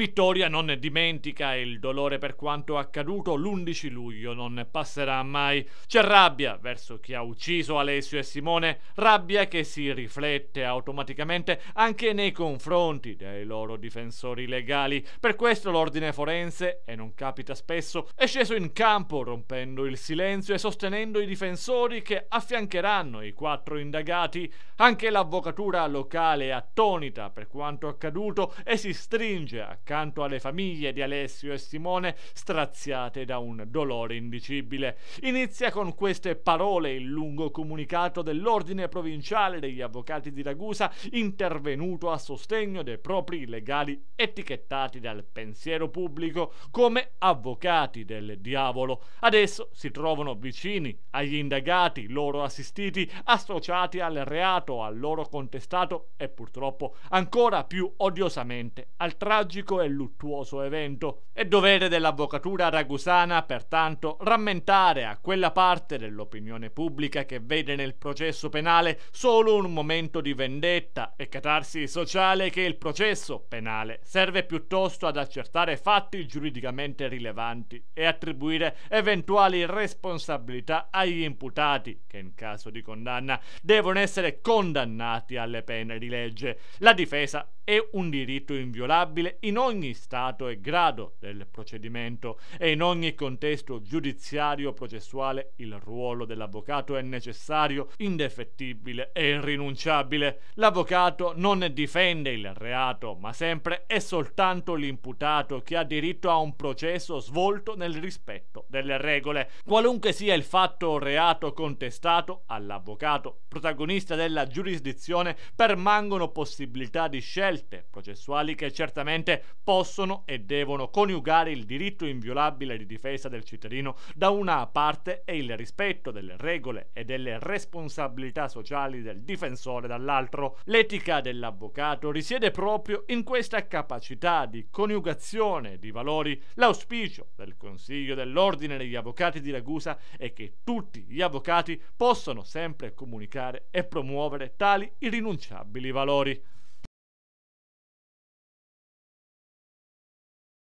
Vittoria non dimentica il dolore per quanto accaduto l'11 luglio, non passerà mai. C'è rabbia verso chi ha ucciso Alessio e Simone, rabbia che si riflette automaticamente anche nei confronti dei loro difensori legali. Per questo l'ordine forense, e non capita spesso, è sceso in campo rompendo il silenzio e sostenendo i difensori che affiancheranno i quattro indagati. Anche l'avvocatura locale è attonita per quanto accaduto e si stringe a accanto alle famiglie di Alessio e Simone straziate da un dolore indicibile. Inizia con queste parole il lungo comunicato dell'ordine provinciale degli avvocati di Ragusa intervenuto a sostegno dei propri legali etichettati dal pensiero pubblico come avvocati del diavolo. Adesso si trovano vicini agli indagati, loro assistiti, associati al reato, al loro contestato e purtroppo ancora più odiosamente al tragico e luttuoso evento. È dovere dell'avvocatura ragusana, pertanto, rammentare a quella parte dell'opinione pubblica che vede nel processo penale solo un momento di vendetta e catarsi sociale che il processo penale serve piuttosto ad accertare fatti giuridicamente rilevanti e attribuire eventuali responsabilità agli imputati che in caso di condanna devono essere condannati alle pene di legge. La difesa è un diritto inviolabile in ogni stato e grado del procedimento e in ogni contesto giudiziario processuale il ruolo dell'avvocato è necessario, indefettibile e irrinunciabile. L'avvocato non difende il reato, ma sempre e soltanto l'imputato che ha diritto a un processo svolto nel rispetto delle regole. Qualunque sia il fatto o reato contestato, all'avvocato protagonista della giurisdizione permangono possibilità di scelte processuali che certamente possono e devono coniugare il diritto inviolabile di difesa del cittadino da una parte e il rispetto delle regole e delle responsabilità sociali del difensore dall'altro. L'etica dell'avvocato risiede proprio in questa capacità di coniugazione di valori. L'auspicio del Consiglio dell'Ordine ordine negli avvocati di Ragusa è che tutti gli avvocati possono sempre comunicare e promuovere tali irrinunciabili valori.